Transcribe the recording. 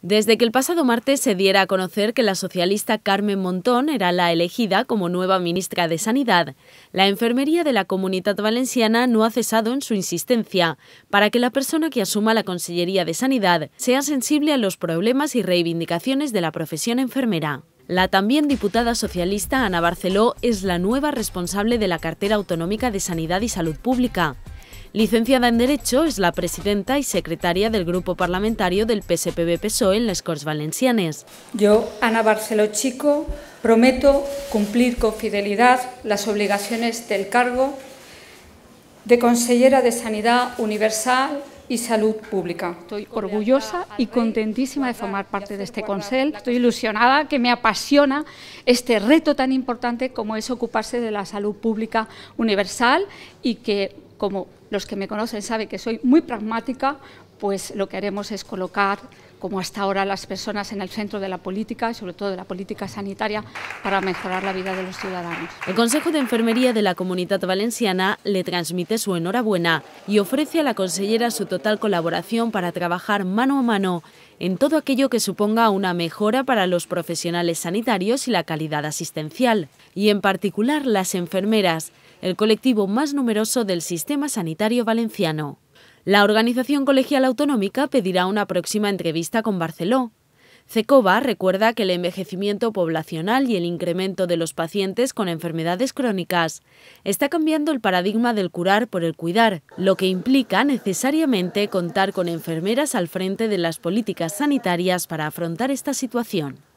Desde que el pasado martes se diera a conocer que la socialista Carmen Montón era la elegida como nueva ministra de Sanidad, la enfermería de la Comunidad Valenciana no ha cesado en su insistencia para que la persona que asuma la Consellería de Sanidad sea sensible a los problemas y reivindicaciones de la profesión enfermera. La también diputada socialista Ana Barceló es la nueva responsable de la cartera autonómica de Sanidad y Salud Pública, Licenciada en Derecho, es la presidenta y secretaria del grupo parlamentario del PSPB-PSOE en las Corts Valencianes. Yo, Ana Barceló Chico, prometo cumplir con fidelidad las obligaciones del cargo de consellera de Sanidad Universal y Salud Pública. Estoy orgullosa y contentísima de formar parte de este Consell. Estoy ilusionada, que me apasiona este reto tan importante como es ocuparse de la salud pública universal y que como los que me conocen saben que soy muy pragmática, pues lo que haremos es colocar, como hasta ahora, las personas en el centro de la política y sobre todo de la política sanitaria para mejorar la vida de los ciudadanos. El Consejo de Enfermería de la Comunidad Valenciana le transmite su enhorabuena y ofrece a la consellera su total colaboración para trabajar mano a mano en todo aquello que suponga una mejora para los profesionales sanitarios y la calidad asistencial, y en particular las enfermeras, el colectivo más numeroso del sistema sanitario valenciano. La organización colegial autonómica pedirá una próxima entrevista con Barceló. Cecova recuerda que el envejecimiento poblacional y el incremento de los pacientes con enfermedades crónicas está cambiando el paradigma del curar por el cuidar, lo que implica necesariamente contar con enfermeras al frente de las políticas sanitarias para afrontar esta situación.